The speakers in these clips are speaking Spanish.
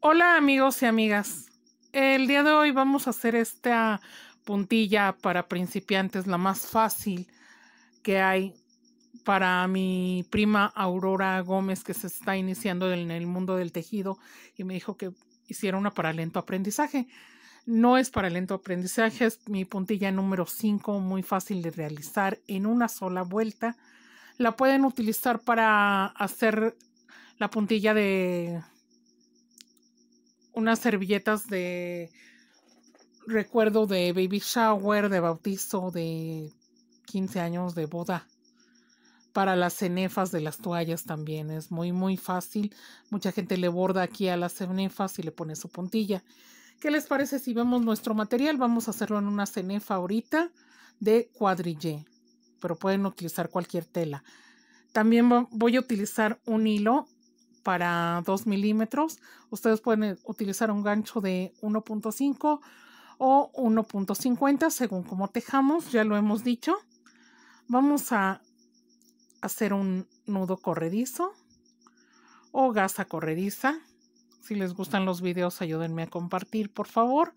Hola amigos y amigas. El día de hoy vamos a hacer esta puntilla para principiantes, la más fácil que hay para mi prima Aurora Gómez que se está iniciando en el mundo del tejido y me dijo que hiciera una para lento aprendizaje. No es para lento aprendizaje, es mi puntilla número 5, muy fácil de realizar en una sola vuelta. La pueden utilizar para hacer la puntilla de unas servilletas de recuerdo de baby shower, de bautizo, de 15 años de boda. Para las cenefas de las toallas también es muy muy fácil. Mucha gente le borda aquí a las cenefas y le pone su puntilla. ¿Qué les parece si vemos nuestro material? Vamos a hacerlo en una cenefa ahorita de cuadrillé, pero pueden utilizar cualquier tela. También voy a utilizar un hilo para 2 milímetros. Ustedes pueden eh, utilizar un gancho de 1.5 o 1.50 según como tejamos, ya lo hemos dicho. Vamos a hacer un nudo corredizo o gasa corrediza. Si les gustan los videos, ayúdenme a compartir, por favor.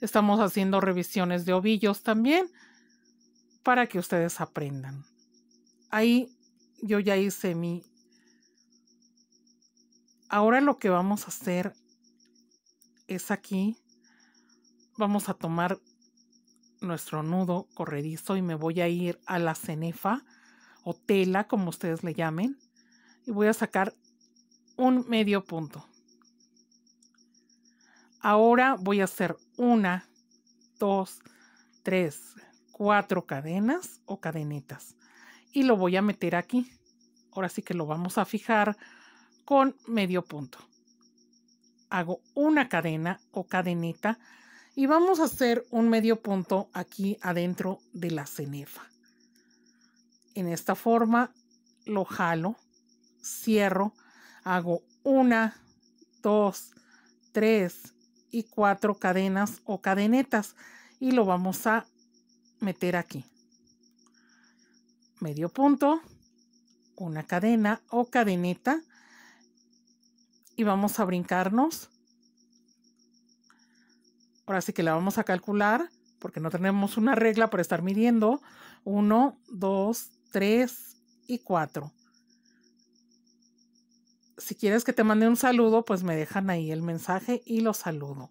Estamos haciendo revisiones de ovillos también para que ustedes aprendan. Ahí yo ya hice mi... Ahora lo que vamos a hacer es aquí. Vamos a tomar nuestro nudo corredizo y me voy a ir a la cenefa o tela, como ustedes le llamen, y voy a sacar un medio punto. Ahora voy a hacer una, dos, tres, cuatro cadenas o cadenetas Y lo voy a meter aquí. Ahora sí que lo vamos a fijar con medio punto. Hago una cadena o cadeneta y vamos a hacer un medio punto aquí adentro de la cenefa. En esta forma lo jalo, cierro, hago una, dos, tres, y cuatro cadenas o cadenetas y lo vamos a meter aquí. Medio punto, una cadena o cadeneta y vamos a brincarnos. Ahora sí que la vamos a calcular porque no tenemos una regla para estar midiendo. uno dos tres y cuatro si quieres que te mande un saludo, pues me dejan ahí el mensaje y lo saludo.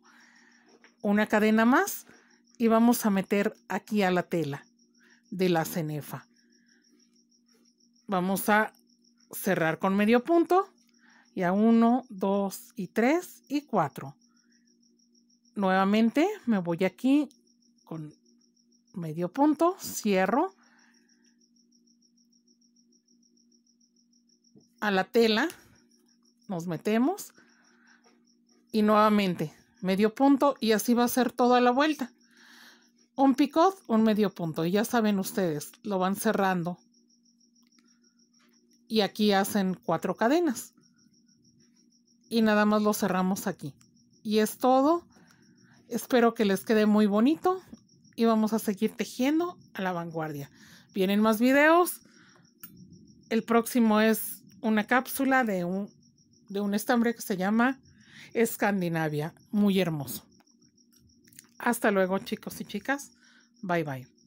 Una cadena más y vamos a meter aquí a la tela de la cenefa. Vamos a cerrar con medio punto y a 1, 2 y 3 y 4. Nuevamente me voy aquí con medio punto, cierro a la tela nos metemos y nuevamente medio punto y así va a ser toda la vuelta. Un picot, un medio punto y ya saben ustedes, lo van cerrando. Y aquí hacen cuatro cadenas. Y nada más lo cerramos aquí. Y es todo. Espero que les quede muy bonito y vamos a seguir tejiendo a la vanguardia. Vienen más videos. El próximo es una cápsula de un, de un estambre que se llama Escandinavia. Muy hermoso. Hasta luego chicos y chicas. Bye bye.